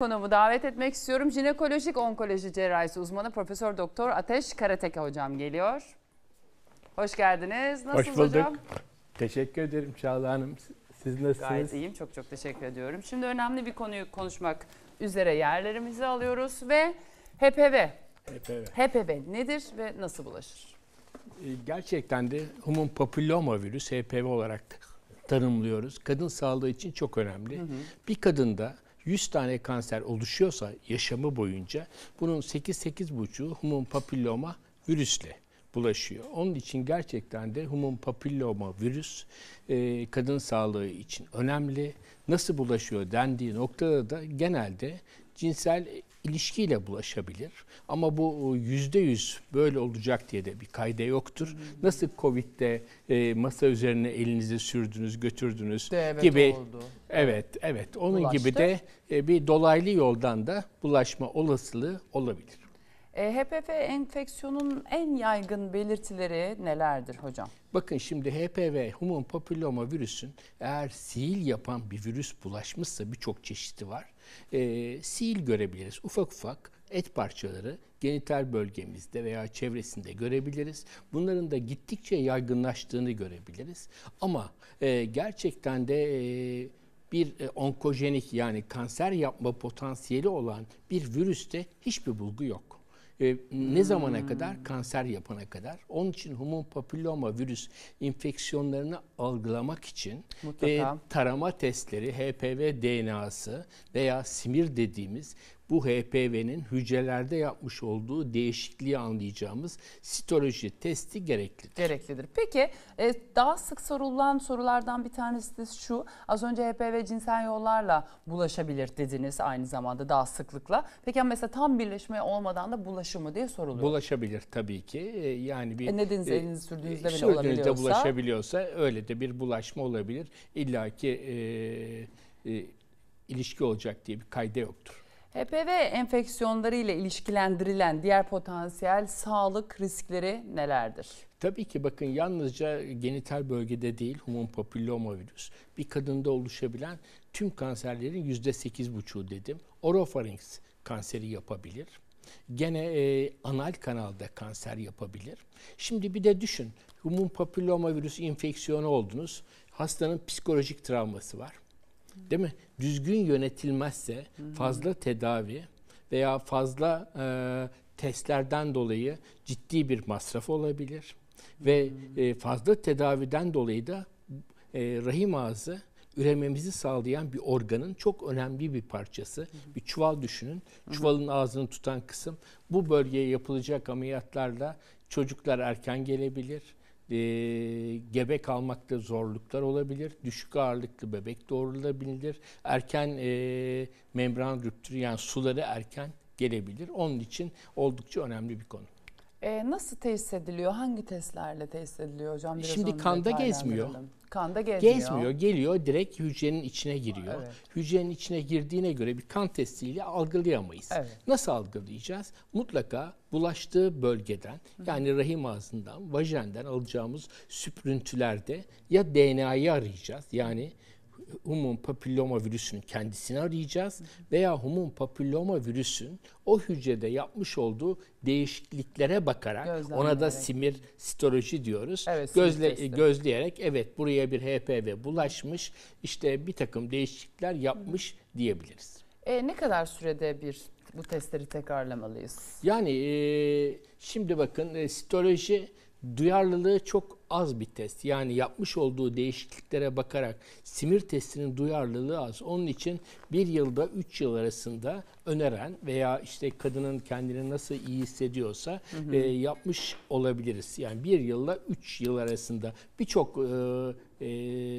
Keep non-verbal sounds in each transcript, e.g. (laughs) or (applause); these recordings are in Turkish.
Konumu davet etmek istiyorum. Jinekolojik onkoloji cerrahisi uzmanı Profesör Doktor Ateş Karateke hocam geliyor. Hoş geldiniz. Nasılsınız Hoş bulduk. hocam? Teşekkür ederim Çağla Hanım. Siz nasılsınız? Gayet iyiyim. Çok çok teşekkür ediyorum. Şimdi önemli bir konuyu konuşmak üzere yerlerimizi alıyoruz ve HPV. HPV. HPV nedir ve nasıl bulaşır? Ee, gerçekten de human papilloma virüs HPV olarak tanımlıyoruz. Kadın sağlığı için çok önemli. Hı hı. Bir kadında 100 tane kanser oluşuyorsa yaşamı boyunca bunun 8-8,5'u human papilloma virüsle bulaşıyor. Onun için gerçekten de human papilloma virüs e, kadın sağlığı için önemli. Nasıl bulaşıyor dendiği noktada da genelde cinsel ilişkiyle bulaşabilir. Ama bu e, yüzde yüz böyle olacak diye de bir kayda yoktur. Nasıl Covid'de e, masa üzerine elinizi sürdünüz, götürdünüz de, evet, gibi. Oldu. Evet, evet. Onun Bulaştı. gibi de e, bir dolaylı yoldan da bulaşma olasılığı olabilir. E, HPV enfeksiyonun en yaygın belirtileri nelerdir hocam? Bakın şimdi HPV, human papilloma virüsün eğer sihir yapan bir virüs bulaşmışsa birçok çeşidi var e, sil görebiliriz. Ufak ufak et parçaları genital bölgemizde veya çevresinde görebiliriz. Bunların da gittikçe yaygınlaştığını görebiliriz. Ama e, gerçekten de e, bir e, onkojenik yani kanser yapma potansiyeli olan bir virüste hiçbir bulgu yok. E, ne zamana kadar? Kanser yapana kadar. Onun için human papilloma virüs infeksiyonlarını algılamak için e, tarama testleri, HPV DNA'sı veya simir dediğimiz bu HPV'nin hücrelerde yapmış olduğu değişikliği anlayacağımız sitoloji testi gereklidir. Gereklidir. Peki e, daha sık sorulan sorulardan bir tanesi de şu. Az önce HPV cinsel yollarla bulaşabilir dediniz aynı zamanda daha sıklıkla. Peki mesela tam birleşme olmadan da bulaşımı diye soruluyor. Bulaşabilir tabii ki. E, yani bir e, nedeniz e, elinizi sürdüğünüzde e, bile olabiliyorsa. bulaşabiliyorsa öyle de bir bulaşma olabilir. İlla ki e, e, ilişki olacak diye bir kayda yoktur. HPV enfeksiyonları ile ilişkilendirilen diğer potansiyel sağlık riskleri nelerdir? Tabii ki bakın yalnızca genital bölgede değil human papilloma virüs. Bir kadında oluşabilen tüm kanserlerin yüzde sekiz %8,5'u dedim. Orofarinks kanseri yapabilir. Gene e, anal kanalda kanser yapabilir. Şimdi bir de düşün. Human papilloma virüs infeksiyonu oldunuz. Hastanın psikolojik travması var Değil mi? Düzgün yönetilmezse fazla tedavi veya fazla e, testlerden dolayı ciddi bir masraf olabilir. Ve e, fazla tedaviden dolayı da e, rahim ağzı ürememizi sağlayan bir organın çok önemli bir parçası. Hı hı. Bir çuval düşünün. Hı hı. Çuvalın ağzını tutan kısım. Bu bölgeye yapılacak ameliyatlarla çocuklar erken gelebilir e, gebe kalmakta zorluklar olabilir. Düşük ağırlıklı bebek doğurulabilir. Erken e, membran rüptürü yani suları erken gelebilir. Onun için oldukça önemli bir konu. E, nasıl test ediliyor? Hangi testlerle test ediliyor hocam? Biraz Şimdi kanda gezmiyor. Edelim. Kanda gezmiyor. Gezmiyor, geliyor direkt hücrenin içine giriyor. Evet. Hücrenin içine girdiğine göre bir kan testiyle algılayamayız. Evet. Nasıl algılayacağız? Mutlaka bulaştığı bölgeden yani rahim ağzından, vajenden alacağımız süprüntülerde ya DNA'yı arayacağız. Yani human papilloma virüsünün kendisini arayacağız veya human papilloma virüsün o hücrede yapmış olduğu değişikliklere bakarak ona da simir sitoloji diyoruz. Evet, Gözle, testi. gözleyerek evet buraya bir HPV bulaşmış işte bir takım değişiklikler yapmış diyebiliriz. E, ne kadar sürede bir bu testleri tekrarlamalıyız? Yani e, şimdi bakın e, sitoloji duyarlılığı çok az bir test. Yani yapmış olduğu değişikliklere bakarak simir testinin duyarlılığı az. Onun için bir yılda üç yıl arasında öneren veya işte kadının kendini nasıl iyi hissediyorsa hı hı. E, yapmış olabiliriz. Yani bir yılda üç yıl arasında birçok e, e,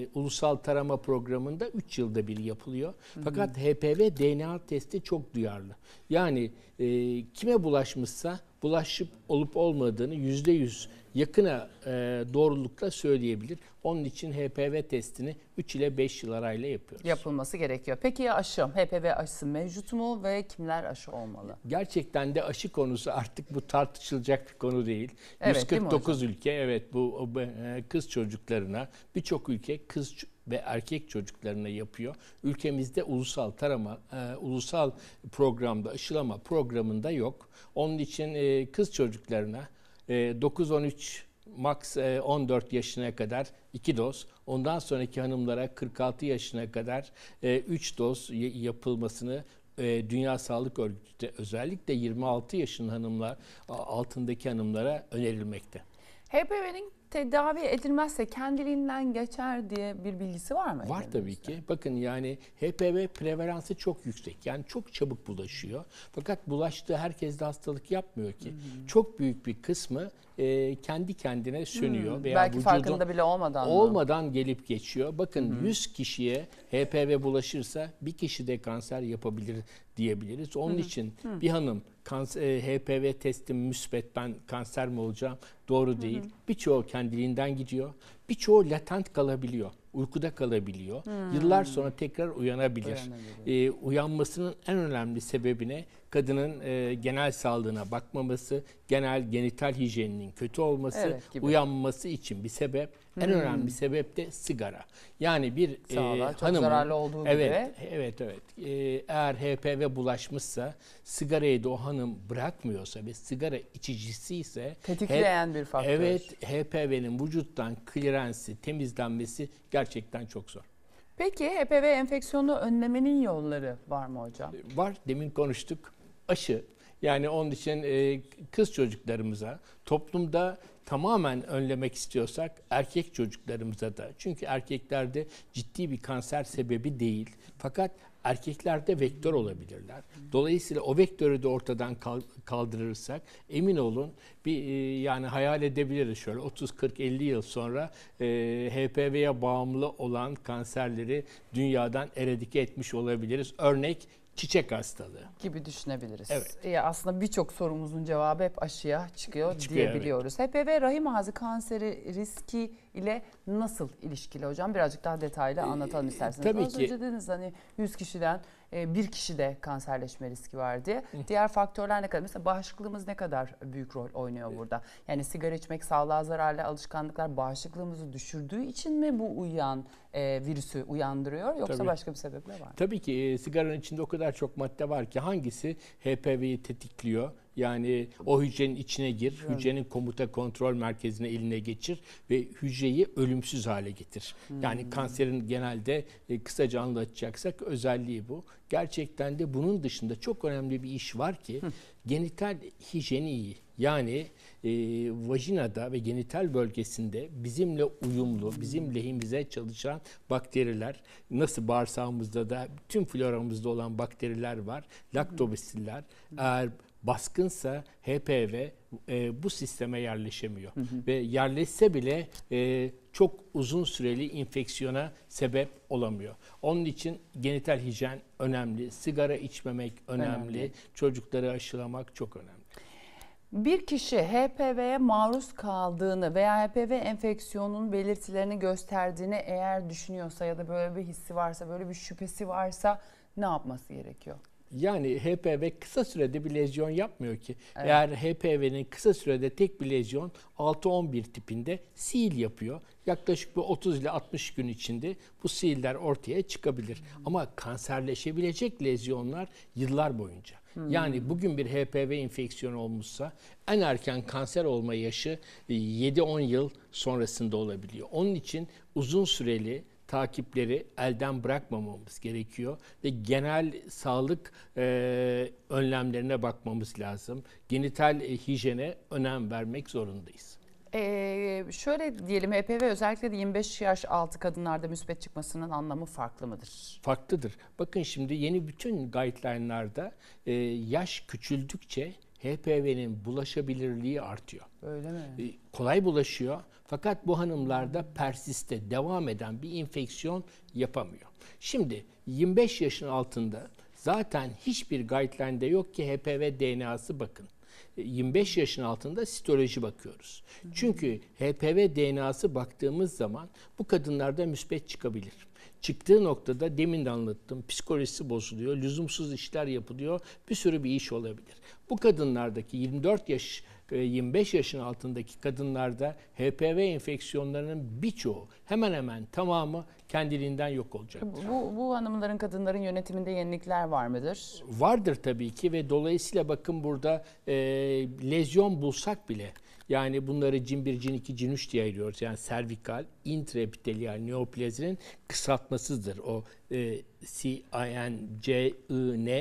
ulusal tarama programında üç yılda bir yapılıyor. Hı hı. Fakat HPV DNA testi çok duyarlı. Yani e, kime bulaşmışsa bulaşıp olup olmadığını yüzde yüz yakına e, doğrulukla söyleyebilir. Onun için HPV testini 3 ile 5 yıl arayla yapıyoruz. Yapılması gerekiyor. Peki ya aşı? HPV aşısı mevcut mu ve kimler aşı olmalı? Gerçekten de aşı konusu artık bu tartışılacak bir konu değil. Evet, 149 değil ülke evet bu e, kız çocuklarına birçok ülke kız ve erkek çocuklarına yapıyor. Ülkemizde ulusal tarama, e, ulusal programda aşılama programında yok. Onun için e, kız çocuklarına e, 9-13 max 14 e, yaşına kadar 2 doz, ondan sonraki hanımlara 46 yaşına kadar 3 e, doz yapılmasını e, Dünya Sağlık Örgütü özellikle 26 yaşın hanımlar altındaki hanımlara önerilmekte. HPV'nin tedavi edilmezse kendiliğinden geçer diye bir bilgisi var mı? Var tabii ki. Bakın yani HPV prevalansı çok yüksek. Yani çok çabuk bulaşıyor. Fakat bulaştığı herkes de hastalık yapmıyor ki. Hmm. Çok büyük bir kısmı e, kendi kendine sönüyor hmm. veya belki vücudun, farkında bile olmadan olmadan mı? gelip geçiyor. Bakın hmm. 100 kişiye HPV bulaşırsa bir kişi de kanser yapabilir diyebiliriz. Onun Hı-hı. için hı bir hanım kanser, HPV testim müsbet ben kanser mi olacağım doğru değil. Birçoğu kendiliğinden gidiyor birçoğu latent kalabiliyor. Uykuda kalabiliyor. Hmm. Yıllar sonra tekrar uyanabilir. Ee, uyanmasının en önemli sebebine kadının e, genel sağlığına bakmaması, genel genital hijyeninin kötü olması, evet, uyanması için bir sebep. Hmm. En önemli sebep de sigara. Yani bir Sağlar, e, çok zararlı olduğu evet, gibi. Evet, evet. E, eğer HPV bulaşmışsa, sigarayı da o hanım bırakmıyorsa ve sigara içicisi ise tetikleyen bir faktör. Evet, HPV'nin vücuttan kliren rensi, temizlenmesi gerçekten çok zor. Peki HPV enfeksiyonu önlemenin yolları var mı hocam? E, var. Demin konuştuk. Aşı. Yani onun için e, kız çocuklarımıza toplumda tamamen önlemek istiyorsak erkek çocuklarımıza da. Çünkü erkeklerde ciddi bir kanser sebebi değil. Fakat erkeklerde vektör olabilirler. Dolayısıyla o vektörü de ortadan kaldırırsak emin olun bir e, yani hayal edebiliriz şöyle 30 40 50 yıl sonra e, HPV'ye bağımlı olan kanserleri dünyadan eradike etmiş olabiliriz. Örnek çiçek hastalığı gibi düşünebiliriz. Evet. Ya e, aslında birçok sorumuzun cevabı hep aşıya çıkıyor, çıkıyor diyebiliyoruz. Evet. HPV rahim ağzı kanseri riski ile nasıl ilişkili hocam? Birazcık daha detaylı e, anlatalım isterseniz. Tabii Az ki. önce dediniz hani 100 kişiden e, bir kişide kanserleşme riski var diye. Diğer faktörler ne kadar? Mesela bağışıklığımız ne kadar büyük rol oynuyor ee, burada? Yani sigara içmek, sağlığa zararlı alışkanlıklar bağışıklığımızı düşürdüğü için mi bu uyan e, virüsü uyandırıyor yoksa Tabii. başka bir sebeple var mı? Tabii ki e, sigaranın içinde o kadar çok madde var ki hangisi HPV'yi tetikliyor? Yani o hücrenin içine gir, evet. hücrenin komuta kontrol merkezine eline geçir ve hücreyi ölümsüz hale getir. Hmm. Yani kanserin genelde e, kısaca anlatacaksak özelliği bu. Gerçekten de bunun dışında çok önemli bir iş var ki genital hijyeni Yani e, vajinada ve genital bölgesinde bizimle uyumlu, hmm. bizim lehimize çalışan bakteriler, nasıl bağırsağımızda da tüm floramızda olan bakteriler var, laktobasiller, eğer baskınsa HPV e, bu sisteme yerleşemiyor. Hı hı. Ve yerleşse bile e, çok uzun süreli infeksiyona sebep olamıyor. Onun için genital hijyen önemli, sigara içmemek önemli, önemli. çocukları aşılamak çok önemli. Bir kişi HPV'ye maruz kaldığını veya HPV enfeksiyonunun belirtilerini gösterdiğini eğer düşünüyorsa ya da böyle bir hissi varsa, böyle bir şüphesi varsa ne yapması gerekiyor? Yani HPV kısa sürede bir lezyon yapmıyor ki. Evet. Eğer HPV'nin kısa sürede tek bir lezyon 6-11 tipinde sil yapıyor. Yaklaşık bir 30 ile 60 gün içinde bu siller ortaya çıkabilir. Hmm. Ama kanserleşebilecek lezyonlar yıllar boyunca. Hmm. Yani bugün bir HPV enfeksiyonu olmuşsa en erken kanser olma yaşı 7-10 e, yıl sonrasında olabiliyor. Onun için uzun süreli takipleri elden bırakmamamız gerekiyor ve genel sağlık e, önlemlerine bakmamız lazım. Genital e, hijyene önem vermek zorundayız. Ee, şöyle diyelim HPV e özellikle de 25 yaş altı kadınlarda müspet çıkmasının anlamı farklı mıdır? Farklıdır. Bakın şimdi yeni bütün guideline'larda e, yaş küçüldükçe HPV'nin bulaşabilirliği artıyor. Öyle mi? E, kolay bulaşıyor. Fakat bu hanımlarda persiste devam eden bir infeksiyon yapamıyor. Şimdi 25 yaşın altında zaten hiçbir guideline'de yok ki HPV DNA'sı bakın. 25 yaşın altında sitoloji bakıyoruz. Hı. Çünkü HPV DNA'sı baktığımız zaman bu kadınlarda müspet çıkabilir. Çıktığı noktada demin de anlattım psikolojisi bozuluyor, lüzumsuz işler yapılıyor, bir sürü bir iş olabilir. Bu kadınlardaki 24 yaş 25 e, yaşın altındaki kadınlarda HPV enfeksiyonlarının birçoğu hemen hemen tamamı kendiliğinden yok olacak. Bu, bu hanımların kadınların yönetiminde yenilikler var mıdır? Vardır tabii ki ve dolayısıyla bakın burada e, e, lezyon bulsak bile yani bunları cin 1, cin 2, cin 3 diye ayırıyoruz. Yani servikal, intraepitelial neoplazinin kısaltmasıdır. O e, C, I, N, C, I, N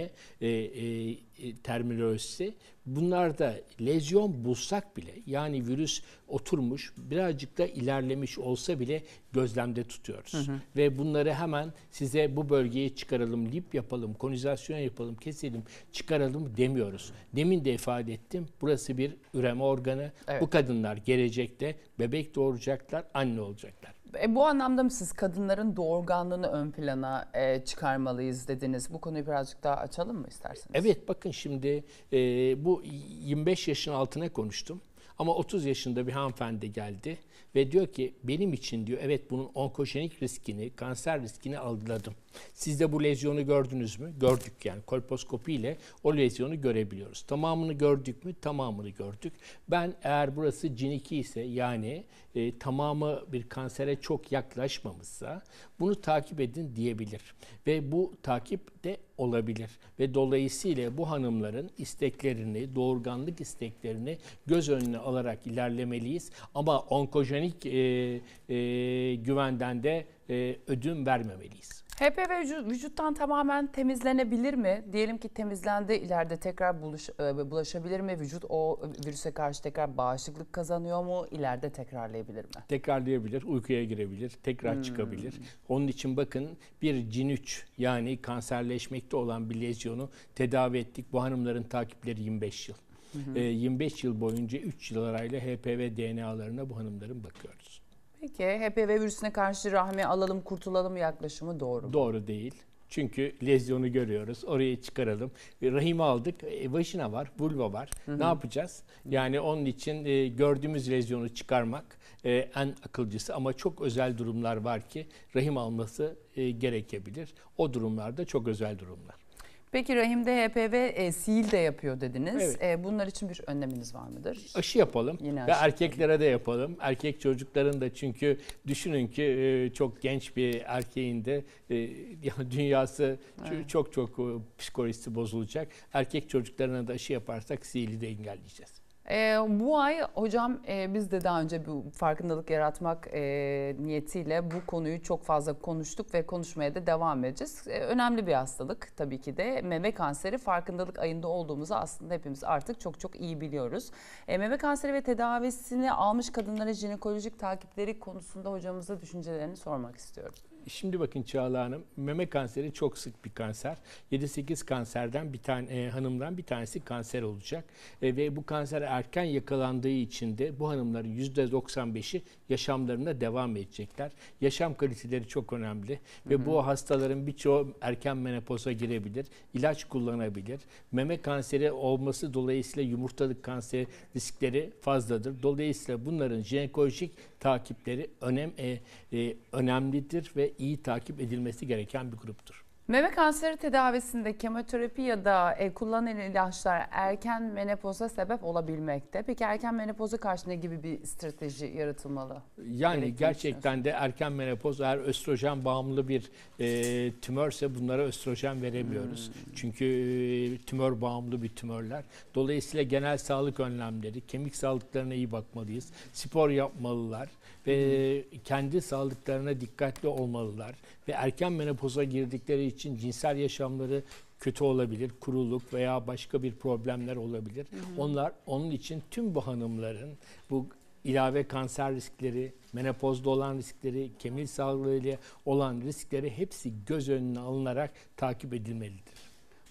e, e, e, terminolojisi. Bunlarda lezyon bulsak bile yani virüs oturmuş birazcık da ilerlemiş olsa bile gözlemde tutuyoruz. Hı hı. Ve bunları hemen size bu bölgeyi çıkaralım, lip yapalım, konizasyon yapalım, keselim, çıkaralım demiyoruz. Demin de ifade ettim. Burası bir üreme organı. Evet. Bu kadınlar gelecekte bebek doğuracaklar, anne olacaklar. E, bu anlamda mı siz kadınların doğurganlığını ön plana e, çıkarmalıyız dediniz? Bu konuyu birazcık daha açalım mı isterseniz? Evet bakın şimdi e, bu 25 yaşın altına konuştum. Ama 30 yaşında bir hanımefendi geldi ve diyor ki benim için diyor evet bunun onkojenik riskini, kanser riskini algıladım. Siz de bu lezyonu gördünüz mü? Gördük yani kolposkopi ile o lezyonu görebiliyoruz. Tamamını gördük mü? Tamamını gördük. Ben eğer burası ciniki ise yani e, tamamı bir kansere çok yaklaşmamışsa bunu takip edin diyebilir. Ve bu takip de olabilir. Ve dolayısıyla bu hanımların isteklerini, doğurganlık isteklerini göz önüne alarak ilerlemeliyiz. Ama onkojenik e, e, güvenden de e, ödün vermemeliyiz. HPV vücuttan tamamen temizlenebilir mi? Diyelim ki temizlendi ileride tekrar buluş, e, bulaşabilir mi? Vücut o virüse karşı tekrar bağışıklık kazanıyor mu? İleride tekrarlayabilir mi? Tekrarlayabilir, uykuya girebilir, tekrar hmm. çıkabilir. Onun için bakın bir cin 3 yani kanserleşmekte olan bir lezyonu tedavi ettik. Bu hanımların takipleri 25 yıl. Hı hı. 25 e, yıl boyunca 3 yıl arayla HPV DNA'larına bu hanımların bakıyoruz. Peki HPV virüsüne karşı rahmi alalım kurtulalım yaklaşımı doğru mu? Doğru değil. Çünkü lezyonu görüyoruz. Orayı çıkaralım. E, rahim aldık. E, vajina var, vulva var. Hı hı. Ne yapacağız? Yani onun için e, gördüğümüz lezyonu çıkarmak e, en akılcısı ama çok özel durumlar var ki rahim alması gerekebilir. O durumlarda çok özel durumlar. Peki rahim DHP ve e, sihil de yapıyor dediniz. Evet. E, bunlar için bir önleminiz var mıdır? Aşı yapalım Yine aşı ve erkeklere yapalım. de yapalım. Erkek çocukların da çünkü düşünün ki e, çok genç bir erkeğin de e, (laughs) dünyası evet. çok çok e, psikolojisi bozulacak. Erkek çocuklarına da aşı yaparsak sihili de engelleyeceğiz. E, bu ay hocam e, biz de daha önce bu farkındalık yaratmak e, niyetiyle bu konuyu çok fazla konuştuk ve konuşmaya da devam edeceğiz. E, önemli bir hastalık tabii ki de meme kanseri farkındalık ayında olduğumuzu aslında hepimiz artık çok çok iyi biliyoruz. E, meme kanseri ve tedavisini almış kadınlara jinekolojik takipleri konusunda hocamıza düşüncelerini sormak istiyorum. Şimdi bakın Çağla Hanım meme kanseri çok sık bir kanser. 7-8 kanserden bir tane e, hanımdan bir tanesi kanser olacak. E, ve bu kanser erken yakalandığı için de bu hanımların %95'i yaşamlarına devam edecekler. Yaşam kaliteleri çok önemli Hı-hı. ve bu hastaların birçoğu erken menopoza girebilir. ilaç kullanabilir. Meme kanseri olması dolayısıyla yumurtalık kanseri riskleri fazladır. Dolayısıyla bunların jinekolojik takipleri önem e, e, önemlidir ve iyi takip edilmesi gereken bir gruptur. Meme kanseri tedavisinde kemoterapi ya da e, kullanılan ilaçlar erken menopoza sebep olabilmekte. Peki erken menopoza karşı ne gibi bir strateji yaratılmalı? Yani gerçekten de erken menopoz eğer östrojen bağımlı bir e, tümörse bunlara östrojen veremiyoruz. Hmm. Çünkü e, tümör bağımlı bir tümörler. Dolayısıyla genel sağlık önlemleri, kemik sağlıklarına iyi bakmalıyız. Spor yapmalılar ve hmm. kendi sağlıklarına dikkatli olmalılar ve erken menopoza girdikleri için için cinsel yaşamları kötü olabilir, kuruluk veya başka bir problemler olabilir. Hı hı. Onlar onun için tüm bu hanımların bu ilave kanser riskleri, menopozda olan riskleri, kemik sağlığıyla olan riskleri hepsi göz önüne alınarak takip edilmelidir.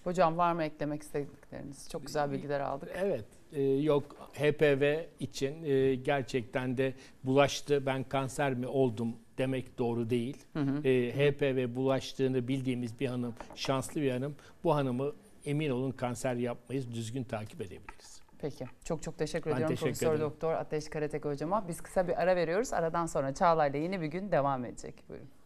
Hocam var mı eklemek istedikleriniz? Çok güzel ee, bilgiler aldık. Evet. E, yok HPV için e, gerçekten de bulaştı. Ben kanser mi oldum demek doğru değil. Hı hı. E, ee, HPV bulaştığını bildiğimiz bir hanım, şanslı bir hanım. Bu hanımı emin olun kanser yapmayız, düzgün takip edebiliriz. Peki. Çok çok teşekkür ben ediyorum Profesör Doktor Ateş Karatek hocama. Biz kısa bir ara veriyoruz. Aradan sonra Çağla'yla yeni bir gün devam edecek. Buyurun.